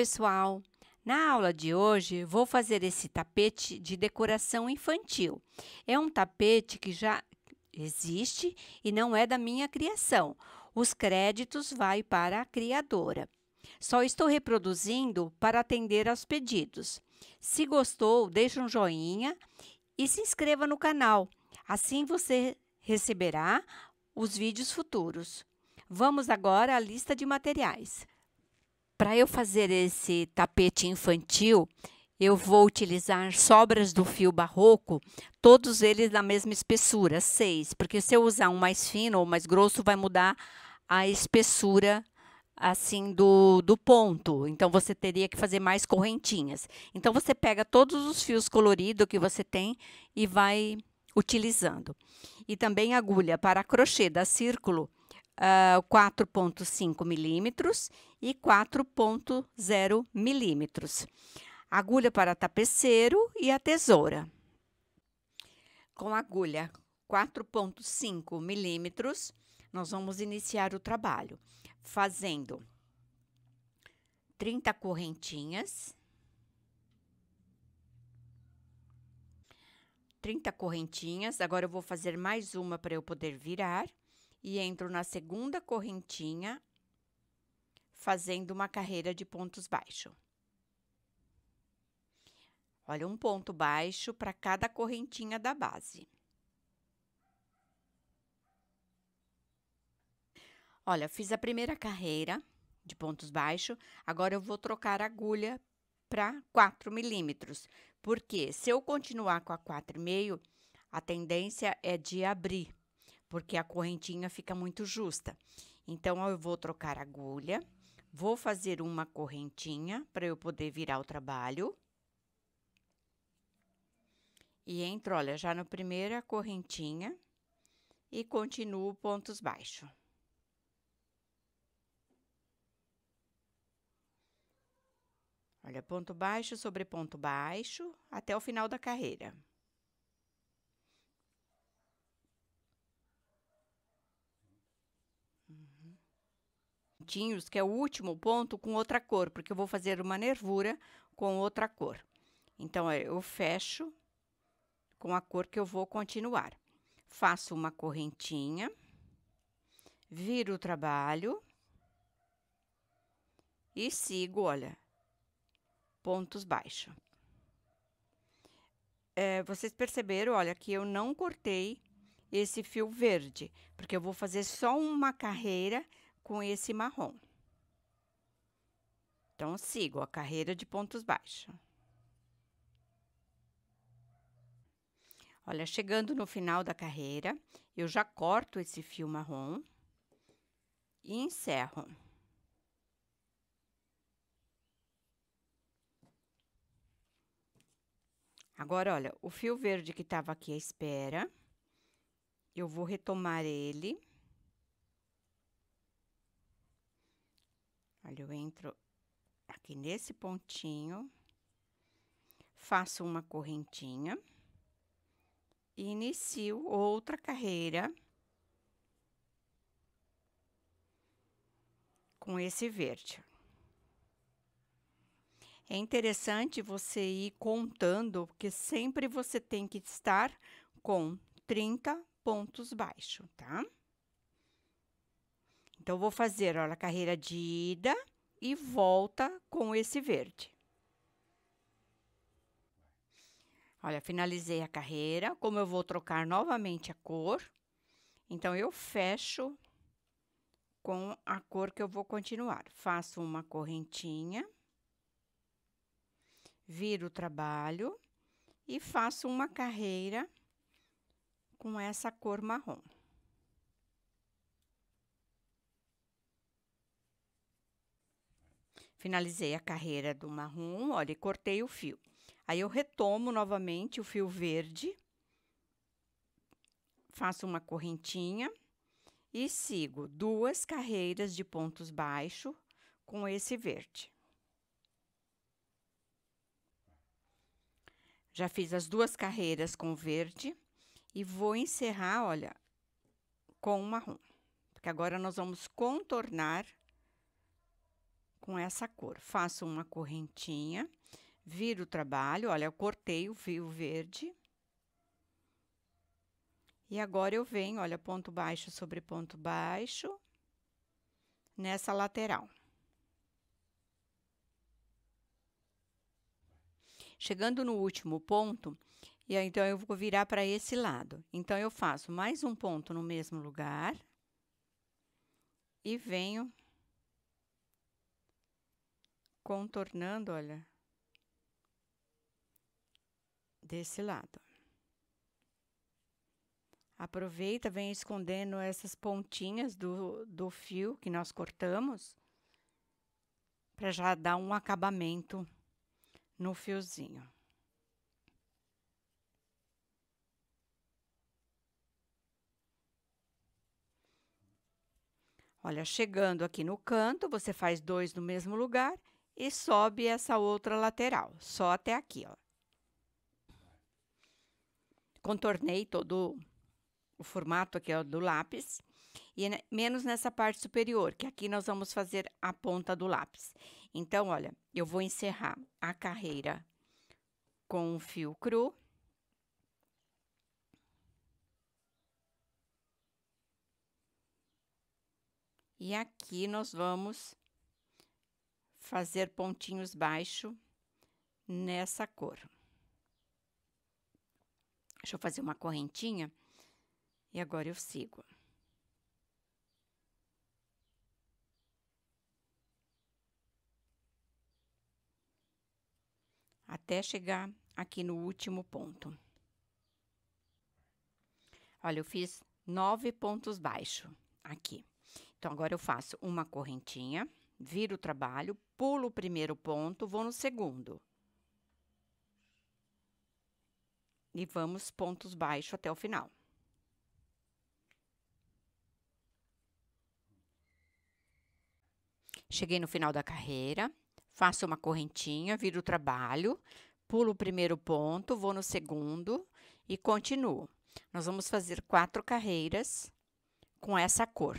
pessoal! Na aula de hoje, vou fazer esse tapete de decoração infantil. É um tapete que já existe e não é da minha criação. Os créditos vai para a criadora. Só estou reproduzindo para atender aos pedidos. Se gostou, deixe um joinha e se inscreva no canal. Assim você receberá os vídeos futuros. Vamos agora à lista de materiais. Para eu fazer esse tapete infantil, eu vou utilizar sobras do fio barroco, todos eles na mesma espessura, seis, porque se eu usar um mais fino ou mais grosso, vai mudar a espessura assim do, do ponto. Então, você teria que fazer mais correntinhas. Então, você pega todos os fios coloridos que você tem e vai utilizando. E também agulha para crochê da círculo, 4,5 ah, milímetros e 4,0 milímetros. Agulha para tapeceiro e a tesoura. Com agulha 4,5 milímetros, nós vamos iniciar o trabalho fazendo 30 correntinhas. 30 correntinhas. Agora eu vou fazer mais uma para eu poder virar e entro na segunda correntinha, fazendo uma carreira de pontos baixos. Olha, um ponto baixo para cada correntinha da base. Olha, fiz a primeira carreira de pontos baixos, agora eu vou trocar a agulha para 4 milímetros, porque se eu continuar com a 4,5, a tendência é de abrir porque a correntinha fica muito justa. Então, eu vou trocar agulha, vou fazer uma correntinha para eu poder virar o trabalho. E entro, olha, já na primeira correntinha e continuo pontos baixos. Olha, ponto baixo sobre ponto baixo até o final da carreira. pontinhos, que é o último ponto, com outra cor, porque eu vou fazer uma nervura com outra cor. Então, é, eu fecho com a cor que eu vou continuar. Faço uma correntinha, viro o trabalho e sigo, olha, pontos baixos. É, vocês perceberam, olha, que eu não cortei esse fio verde, porque eu vou fazer só uma carreira com esse marrom. Então, sigo a carreira de pontos baixos. Olha, chegando no final da carreira, eu já corto esse fio marrom e encerro. Agora, olha, o fio verde que estava aqui à espera, eu vou retomar ele Olha, eu entro aqui nesse pontinho, faço uma correntinha, e inicio outra carreira com esse verde. É interessante você ir contando, porque sempre você tem que estar com 30 pontos baixo, tá? Então, vou fazer olha, a carreira de ida e volta com esse verde. Olha, finalizei a carreira. Como eu vou trocar novamente a cor, então eu fecho com a cor que eu vou continuar. Faço uma correntinha, viro o trabalho e faço uma carreira com essa cor marrom. Finalizei a carreira do marrom, olha, e cortei o fio. Aí eu retomo novamente o fio verde, faço uma correntinha e sigo duas carreiras de pontos baixo com esse verde. Já fiz as duas carreiras com verde e vou encerrar, olha, com marrom. Porque agora nós vamos contornar com essa cor. Faço uma correntinha, viro o trabalho, olha, eu cortei o fio verde. E agora eu venho, olha, ponto baixo sobre ponto baixo, nessa lateral. Chegando no último ponto, e aí, então eu vou virar para esse lado. Então, eu faço mais um ponto no mesmo lugar e venho contornando, olha, desse lado. Aproveita, vem escondendo essas pontinhas do, do fio que nós cortamos, para já dar um acabamento no fiozinho. Olha, chegando aqui no canto, você faz dois no mesmo lugar e sobe essa outra lateral, só até aqui, ó. Contornei todo o formato aqui ó, do lápis e menos nessa parte superior, que aqui nós vamos fazer a ponta do lápis. Então, olha, eu vou encerrar a carreira com um fio cru. E aqui nós vamos fazer pontinhos baixo nessa cor. Deixa eu fazer uma correntinha e agora eu sigo. Até chegar aqui no último ponto. Olha, eu fiz nove pontos baixo aqui. Então, agora eu faço uma correntinha. Viro o trabalho, pulo o primeiro ponto, vou no segundo. E vamos pontos baixos até o final. Cheguei no final da carreira, faço uma correntinha, viro o trabalho, pulo o primeiro ponto, vou no segundo e continuo. Nós vamos fazer quatro carreiras com essa cor.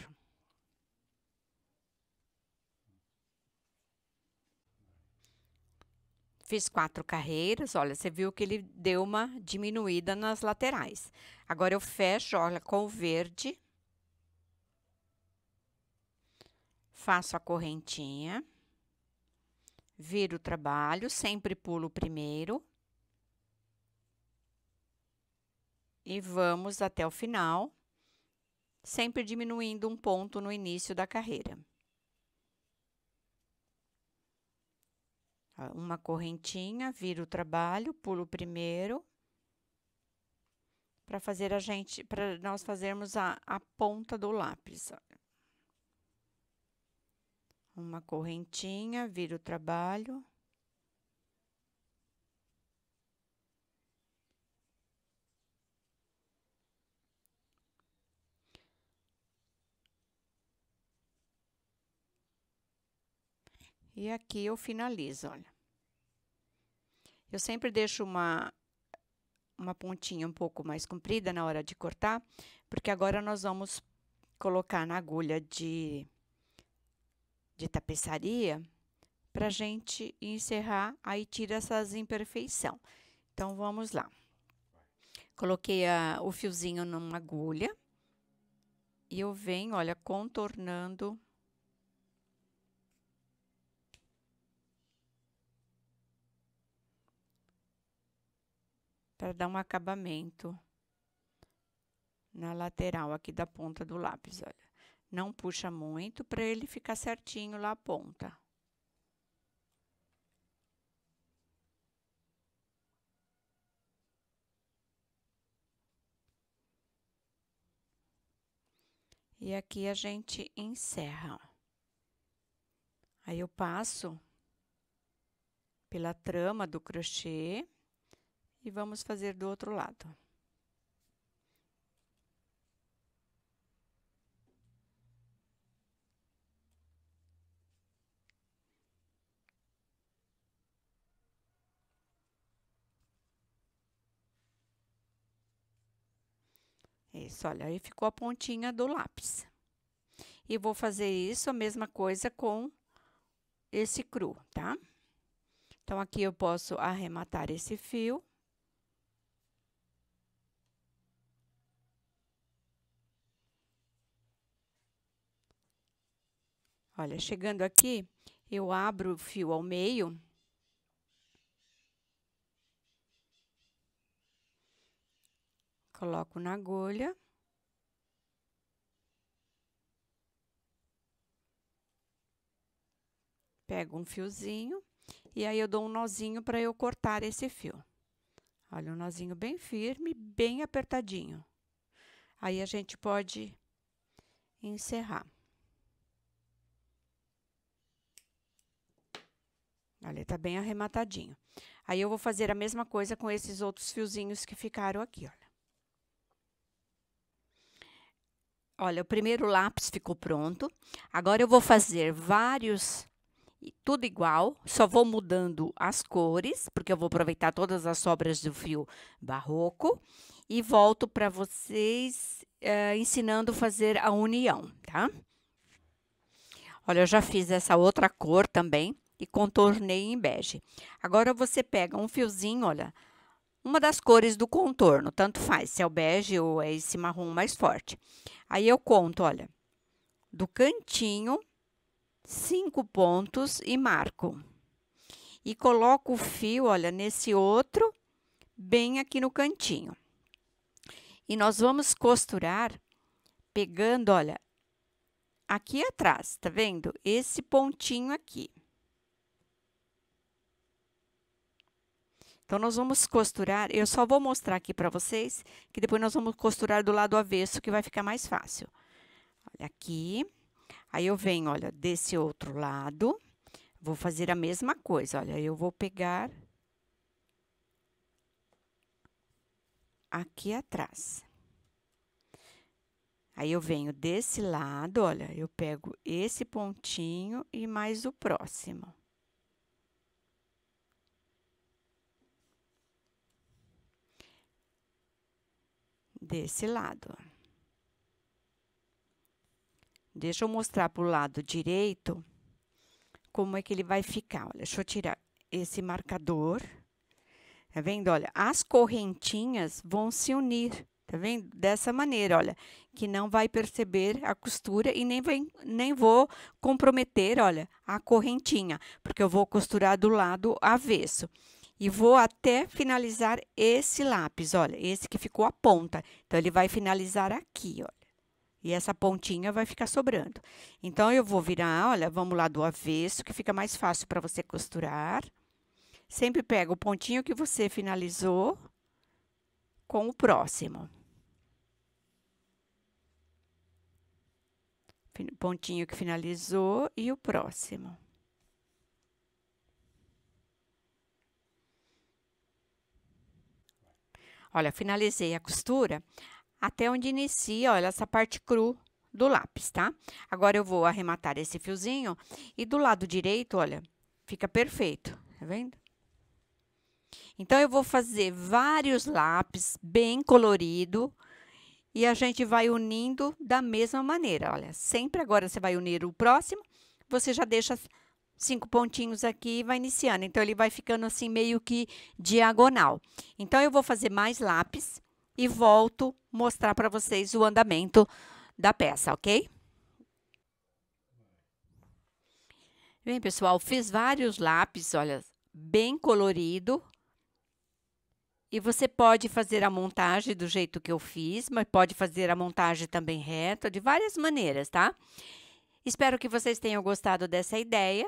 Fiz quatro carreiras, olha, você viu que ele deu uma diminuída nas laterais. Agora, eu fecho, olha, com o verde. Faço a correntinha. Viro o trabalho, sempre pulo o primeiro. E vamos até o final, sempre diminuindo um ponto no início da carreira. Ah, uma correntinha, vira o trabalho, pulo o primeiro, para fazer a gente, para nós fazermos a, a ponta do lápis. Uma correntinha, vira o trabalho. E aqui eu finalizo, olha. Eu sempre deixo uma, uma pontinha um pouco mais comprida na hora de cortar, porque agora nós vamos colocar na agulha de, de tapeçaria para gente encerrar, aí tira essas imperfeição. Então, vamos lá. Coloquei a, o fiozinho numa agulha e eu venho, olha, contornando para dar um acabamento na lateral aqui da ponta do lápis, olha. Não puxa muito para ele ficar certinho lá a ponta. E aqui a gente encerra. Aí eu passo pela trama do crochê e vamos fazer do outro lado. Isso, olha, aí ficou a pontinha do lápis. E vou fazer isso, a mesma coisa com esse cru, tá? Então, aqui eu posso arrematar esse fio. Olha, chegando aqui, eu abro o fio ao meio. Coloco na agulha. Pego um fiozinho e aí eu dou um nozinho para eu cortar esse fio. Olha, um nozinho bem firme, bem apertadinho. Aí a gente pode encerrar. Olha, tá bem arrematadinho. Aí eu vou fazer a mesma coisa com esses outros fiozinhos que ficaram aqui, olha. Olha, o primeiro lápis ficou pronto. Agora eu vou fazer vários, tudo igual, só vou mudando as cores, porque eu vou aproveitar todas as sobras do fio barroco. E volto para vocês eh, ensinando a fazer a união, tá? Olha, eu já fiz essa outra cor também e contornei em bege. Agora você pega um fiozinho, olha, uma das cores do contorno, tanto faz, se é o bege ou é esse marrom mais forte. Aí eu conto, olha, do cantinho, cinco pontos e marco. E coloco o fio, olha, nesse outro, bem aqui no cantinho. E nós vamos costurar pegando, olha, aqui atrás, tá vendo? Esse pontinho aqui. Então, nós vamos costurar, eu só vou mostrar aqui para vocês, que depois nós vamos costurar do lado avesso, que vai ficar mais fácil. Olha aqui, aí eu venho, olha, desse outro lado, vou fazer a mesma coisa, olha, eu vou pegar aqui atrás. Aí eu venho desse lado, olha, eu pego esse pontinho e mais o próximo. desse lado. Deixa eu mostrar para o lado direito como é que ele vai ficar. Olha, deixa eu tirar esse marcador. Tá vendo? Olha, as correntinhas vão se unir, tá vendo? Dessa maneira, olha, que não vai perceber a costura e nem, vem, nem vou comprometer, olha, a correntinha, porque eu vou costurar do lado avesso e vou até finalizar esse lápis, olha, esse que ficou a ponta. Então, ele vai finalizar aqui, olha. E essa pontinha vai ficar sobrando. Então, eu vou virar, olha, vamos lá do avesso, que fica mais fácil para você costurar. Sempre pega o pontinho que você finalizou com o próximo. Pontinho que finalizou e o próximo. Olha, finalizei a costura até onde inicia, olha, essa parte cru do lápis, tá? Agora eu vou arrematar esse fiozinho e do lado direito, olha, fica perfeito, tá vendo? Então, eu vou fazer vários lápis bem colorido e a gente vai unindo da mesma maneira, olha. Sempre agora você vai unir o próximo, você já deixa cinco pontinhos aqui e vai iniciando. Então, ele vai ficando assim meio que diagonal. Então, eu vou fazer mais lápis e volto mostrar para vocês o andamento da peça, ok? Bem, pessoal, fiz vários lápis, olha, bem colorido. E você pode fazer a montagem do jeito que eu fiz, mas pode fazer a montagem também reta, de várias maneiras, tá? Espero que vocês tenham gostado dessa ideia